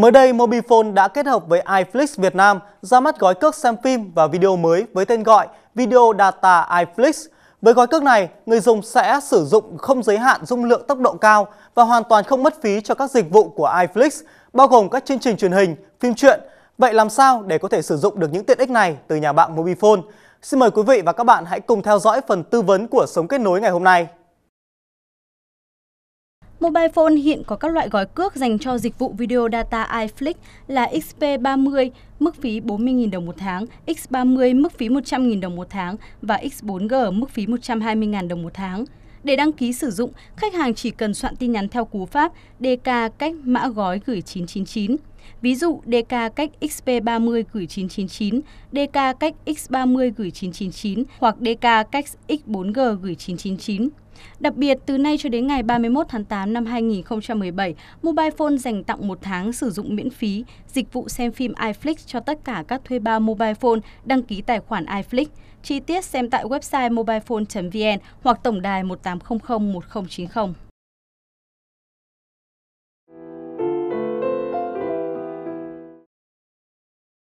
Mới đây, Mobifone đã kết hợp với iFlix Việt Nam ra mắt gói cước xem phim và video mới với tên gọi Video Data iFlix. Với gói cước này, người dùng sẽ sử dụng không giới hạn dung lượng tốc độ cao và hoàn toàn không mất phí cho các dịch vụ của iFlix, bao gồm các chương trình truyền hình, phim truyện. Vậy làm sao để có thể sử dụng được những tiện ích này từ nhà bạn Mobifone? Xin mời quý vị và các bạn hãy cùng theo dõi phần tư vấn của Sống Kết Nối ngày hôm nay. Mobile phone hiện có các loại gói cước dành cho dịch vụ video data iFlix là XP30 mức phí 40.000 đồng một tháng, X30 mức phí 100.000 đồng một tháng và X4G mức phí 120.000 đồng một tháng. Để đăng ký sử dụng, khách hàng chỉ cần soạn tin nhắn theo cú pháp DK cách mã gói gửi 999 Ví dụ DK cách XP30 gửi 999, DK cách X30 gửi 999 hoặc DK cách X4G gửi 999. Đặc biệt, từ nay cho đến ngày 31 tháng 8 năm 2017, Mobile Phone dành tặng một tháng sử dụng miễn phí dịch vụ xem phim iFlix cho tất cả các thuê bao Mobile Phone đăng ký tài khoản iFlix. Chi tiết xem tại website mobilephone.vn hoặc tổng đài 1800 1090.